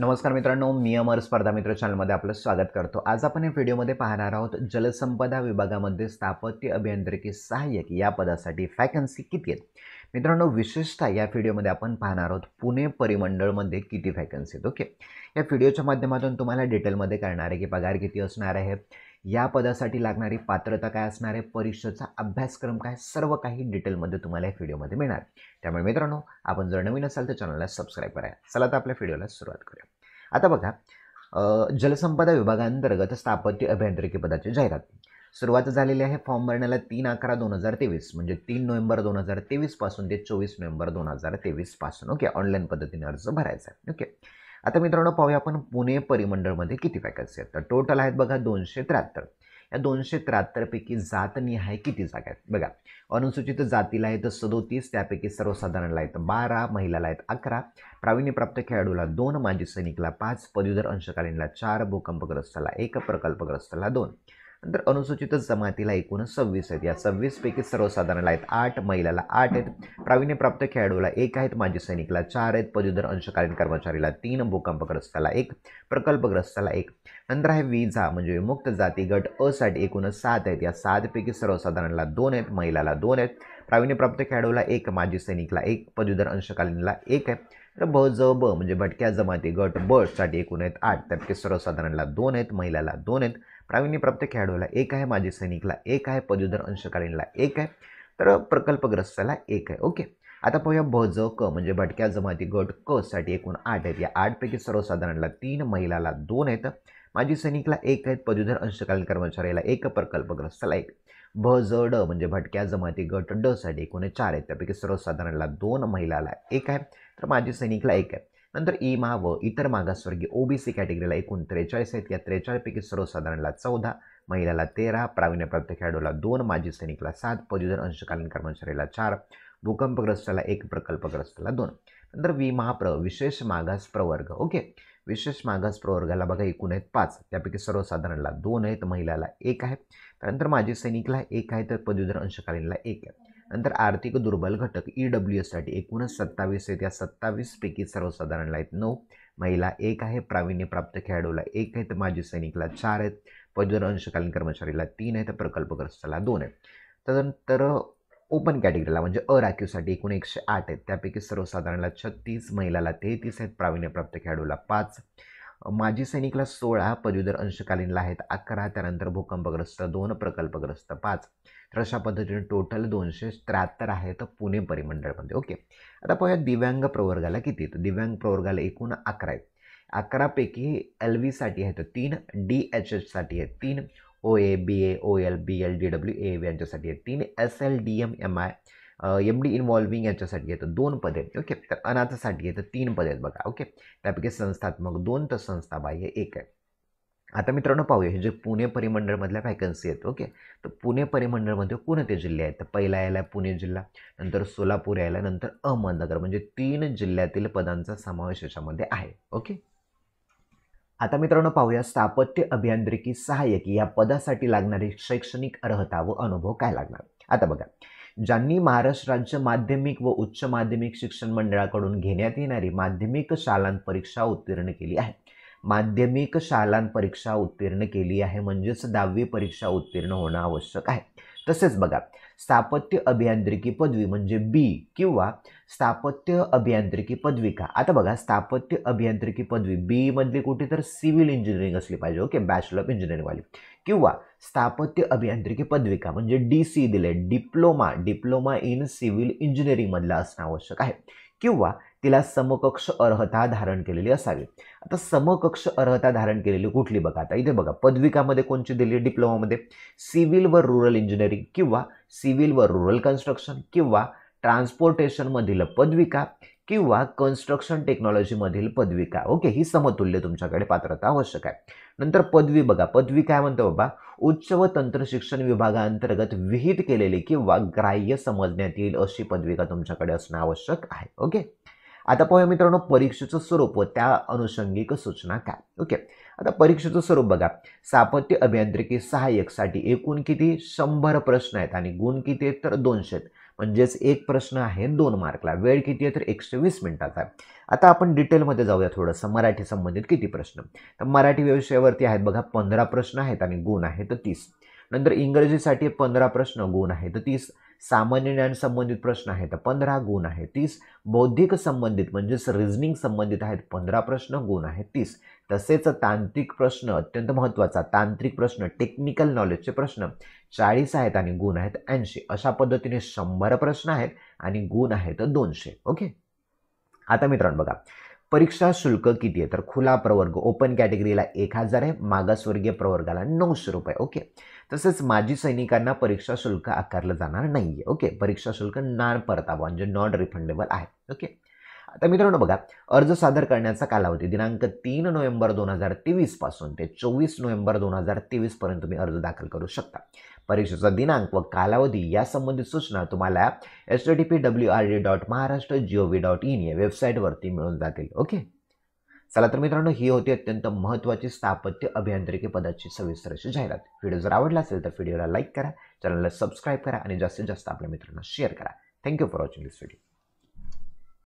नमस्कार मित्रांनो मी अमर स्पर्धा मित्र चॅनलमध्ये आपलं स्वागत करतो आज आपण या व्हिडिओमध्ये पाहणार आहोत जलसंपदा विभागामध्ये स्थापत्य अभियांत्रिकी सहाय्यक या पदासाठी व्हॅकन्सी किती आहेत मित्रांनो विशेषतः या व्हिडिओमध्ये आपण पाहणार आहोत पुणे परिमंडळमध्ये किती फॅकन्सी आहेत ओके या व्हिडिओच्या माध्यमातून तुम्हाला डिटेलमध्ये कळणार आहे की पगार किती असणार आहे या पदासाठी लागणारी पात्रता काय असणार आहे परीक्षेचा अभ्यासक्रम काय सर्व काही डिटेलमध्ये तुम्हाला या व्हिडिओमध्ये मिळणार त्यामुळे मित्रांनो आपण जर नवीन असाल तर चॅनलला सबस्क्राईब करा चला तर आपल्या व्हिडिओला सुरुवात करूया आता बघा जलसंपदा विभागांतर्गत स्थापत्य अभियांत्रिकी पदाची जाहिरात सुरुवात झालेली आहे फॉर्म भरण्याला तीन अकरा दोन हजार तेवीस म्हणजे तीन नोव्हेंबर दोन हजार तेवीसपासून ते चोवीस नोव्हेंबर दोन हजार तेवीसपासून ओके ऑनलाईन पद्धतीने अर्ज भरायचा आहे ओके आता मित्रांनो पाहूया आपण पुणे परिमंडळमध्ये किती वॅकन्सी आहेत तर टोटल आहेत बघा दोनशे त्र्याहत्तर या दोनशे त्र्याहत्तरपैकी जातनिहाय किती जागा आहेत बघा अनुसूचित जातीला आहेत सदोतीस त्यापैकी सर्वसाधारणला आहेत बारा महिलाला आहेत अकरा प्रावीण्यप्राप्त खेळाडूला दोन माजी सैनिकला पाच पदवीधर अंशकालीनला चार भूकंपग्रस्तला एक प्रकल्पग्रस्तला दोन नंतर अनुसूचित जमातीला एकूण सव्वीस आहेत या सव्वीसपैकी सर्वसाधारणला आहेत आठ महिलाला आठ आहेत प्रावीण्यप्राप्त खेळाडूला एक आहेत माजी सैनिकला चार आहेत पदवीधर अंशकालीन कर्मचारीला तीन भूकंपग्रस्ताला एक प्रकल्पग्रस्ताला एक नंतर आहे विजा म्हणजे मुक्त जाती गट साठी एकूण सात आहेत या सातपैकी सर्वसाधारणला दोन आहेत महिलाला दोन आहेत प्रावीण्यप्राप्त खेळाडूला एक माजी सैनिकला एक पदवीधर अंशकालीनला एक आहे तर ब ज ब म्हणजे भटक्या जमाती गट साठी एकूण आहेत आठ त्यापैकी सर्वसाधारणला दोन आहेत महिलाला दोन आहेत प्रावीण्य प्राप्त खेळाडूला एक आहे माजी सैनिकला एक आहे पदवीधर अंशकालीनला एक आहे तर प्रकल्पग्रस्ताला एक आहे ओके आता पाहूया ब ज क म्हणजे भटक्या जमाती गट क साठी एकूण आठ आहेत या आठपैकी सर्वसाधारणला तीन महिलाला दोन आहेत माजी सैनिकला एक आहेत पदवीधर अंशकालीन कर्मचाऱ्याला एक प्रकल्पग्रस्ताला एक भ ज ड म्हणजे भटक्या जमाती गट ड साठी एकूण चार आहेत त्यापैकी सर्वसाधारणला दोन महिलाला एक आहे तर माजी सैनिकला एक आहे नंतर ई मा व इतर मागासवर्गीय ओबीसी कॅटेगरीला एकूण त्रेचाळीस आहेत या त्रेचाळीसपैकी सर्वसाधारणला चौदा महिलाला तेरा प्रावीण्यप्राप्त खेळाडूला दोन माजी सैनिकला सात पदवीधर अंशकालीन कर्मचारीला चार भूकंपग्रस्ताला एक प्रकल्पग्रस्ताला दोन नंतर वी महाप्र विशेष मागास प्रवर्ग ओके विशेष मागास प्रवर्गाला बघा एकूण आहेत पाच त्यापैकी सर्वसाधारणला दोन आहेत महिलाला एक आहे त्यानंतर माजी सैनिकला एक आहे तर पदवीधर अंशकालीनला एक आहे नंतर आर्थिक दुर्बल घटक ई e डब्ल्यू एससाठी एकूणच सत्तावीस आहेत या सत्तावीसपैकी सर्वसाधारणला आहेत नऊ महिला एक आहे प्रावीण्यप्राप्त खेळाडूला एक आहेत माजी सैनिकला चार आहेत पदवीधर अंशकालीन कर्मचारीला तीन आहेत प्रकल्पग्रस्तला दोन आहेत त्यानंतर ओपन कॅटेगरीला म्हणजे अ राखीवसाठी एकूण एकशे आठ आहेत त्यापैकी सर्वसाधारणला छत्तीस महिलाला तेहतीस आहेत प्रावीण्यप्राप्त खेळाडूला पाच माजी सैनिकला सोळा पदवीधर अंशकालीनला आहेत अकरा त्यानंतर भूकंपग्रस्त दोन प्रकल्पग्रस्त पाच तर अशा पद्धतीने टोटल दोनशे त्र्याहत्तर आहे तर पुणे परिमंडळमध्ये ओके आता पाहूया दिव्यांग प्रवर्गाला किती तर दिव्यांग प्रवर्गाला एकूण अकरा आहे अकरापैकी एल व्हीसाठी आहेत तीन डी एच एचसाठी आहेत तीन O A B A O L B L D W A यांच्यासाठी आहेत तीन S L D M M I M D involving यांच्यासाठी तर दोन पदे आहेत ओके तर अनाथसाठी तर तीन पदे आहेत बघा ओके त्यापैकी संस्थात्मक दोन तर संस्थाबाह्य एक आहे आता मित्रांनो पाहूया हे जे पुणे परिमंडळमधल्या व्हॅकन्सी आहेत ओके तर पुणे परिमंडळमध्ये कोणते जिल्हे आहेत तर पहिला यायला पुणे जिल्हा नंतर सोलापूर यायला नंतर अहमदनगर म्हणजे तीन जिल्ह्यातील पदांचा समावेश याच्यामध्ये आहे ओके आता मित्रांनो पाहूया स्थापत्य अभियांत्रिकी सहाय्यकी या पदासाठी लागणारी शैक्षणिक अर्हता व अनुभव काय लागणार आता बघा ज्यांनी महाराष्ट्र राज्य माध्यमिक व उच्च माध्यमिक शिक्षण मंडळाकडून घेण्यात येणारी माध्यमिक शालांत परीक्षा उत्तीर्ण केली आहे माध्यमिक शालांत परीक्षा उत्तीर्ण केली आहे म्हणजेच दहावी परीक्षा उत्तीर्ण होणं आवश्यक आहे तसेच बघा स्थापत्य अभियांत्रिकी पदवी म्हणजे बी किंवा स्थापत्य अभियांत्रिकी पदविका आता बघा स्थापत्य अभियांत्रिकी पदवी बी मधली कुठे तर सिव्हिल इंजिनिअरिंग असली पाहिजे ओके बॅचलर ऑफ इंजिनिअरिंगवाली किंवा स्थापत्य अभियांत्रिकी पदविका म्हणजे डी सी दिले डिप्लोमा डिप्लोमा इन सिव्हिल इंजिनिअरिंगमधला असणं आवश्यक आहे किंवा तिला समकक्ष अर्हता धारण केलेली असावी आता समकक्ष अर्हता धारण केलेली कुठली बघा आता इथे बघा पदविकामध्ये कोणची दिली डिप्लोमामध्ये सिव्हिल व रुरल इंजिनिअरिंग किंवा सिव्हिल व रुरल कन्स्ट्रक्शन किंवा ट्रान्सपोर्टेशनमधील पदविका किंवा कन्स्ट्रक्शन टेक्नॉलॉजीमधील पदविका ओके ही समतुल्य तुमच्याकडे पात्रता आवश्यक आहे नंतर पदवी बघा पदवी काय म्हणतो बाबा उच्च व तंत्र शिक्षण विभागाअंतर्गत विहित केलेली किंवा ग्राह्य समजण्यात येईल अशी पदविका तुमच्याकडे असणं आवश्यक आहे ओके आता पाहूया मित्रांनो परीक्षेचं स्वरूप त्या अनुषंगिक सूचना काय ओके आता परीक्षेचं स्वरूप बघा स्थापत्य अभियांत्रिकी सहाय्यकसाठी एकूण किती शंभर प्रश्न आहेत आणि गुण किती आहेत तर दोनशे आहेत म्हणजेच एक प्रश्न आहे दोन मार्कला वेळ किती आहे तर एकशे वीस मिनिटाचा आहे आता आपण डिटेलमध्ये जाऊया थोडंसं मराठी संबंधित किती प्रश्न तर मराठी विषयावरती आहेत बघा पंधरा प्रश्न आहेत आणि गुण आहेत तर तीस नंतर इंग्रजीसाठी पंधरा प्रश्न गुण आहे तर तीस सामान्य ज्ञान संबंधित प्रश्न आहेत पंधरा गुण आहेत तीस बौद्धिक संबंधित म्हणजेच रिझनिंग संबंधित आहेत पंधरा प्रश्न गुण आहेत तीस तसेच तांत्रिक प्रश्न अत्यंत महत्त्वाचा तांत्रिक प्रश्न टेक्निकल नॉलेजचे प्रश्न चाळीस आहेत आणि गुण आहेत ऐंशी अशा पद्धतीने शंभर प्रश्न आहेत आणि गुण आहेत दोनशे ओके आता मित्रांनो बघा परीक्षा शुल्क किती आहे तर खुला प्रवर्ग ओपन कॅटेगरीला एक हजार आहे मागासवर्गीय प्रवर्गाला नऊशे रुपये ओके तसेच माजी सैनिकांना परीक्षा शुल्क आकारलं जाणार नाही आहे ओके परीक्षा शुल्क नॉन परतावा म्हणजे नॉन रिफंडेबल आहे ओके आता मित्रांनो बघा अर्ज सादर करण्याचा कालावधी दिनांक तीन नोव्हेंबर दोन हजार तेवीसपासून ते चोवीस नोव्हेंबर दोन हजार तेवीसपर्यंत तुम्ही अर्ज दाखल करू शकता परीक्षेचा दिनांक व कालावधी यासंबंधित सूचना तुम्हाला S T P W R D dot Maharashtra O V dot in या वेबसाईटवरती मिळून जातील ओके चला तर मित्रांनो ही होती अत्यंत महत्त्वाची स्थापत्य अभियांत्रिकी पदाची सविस्तर अशी जाहिरात व्हिडिओ जर आवडला असेल तर व्हिडिओला लाईक करा चॅनलला सबस्क्राईब करा आणि जास्तीत जास्त आपल्या मित्रांना शेअर करा thank you for watching this video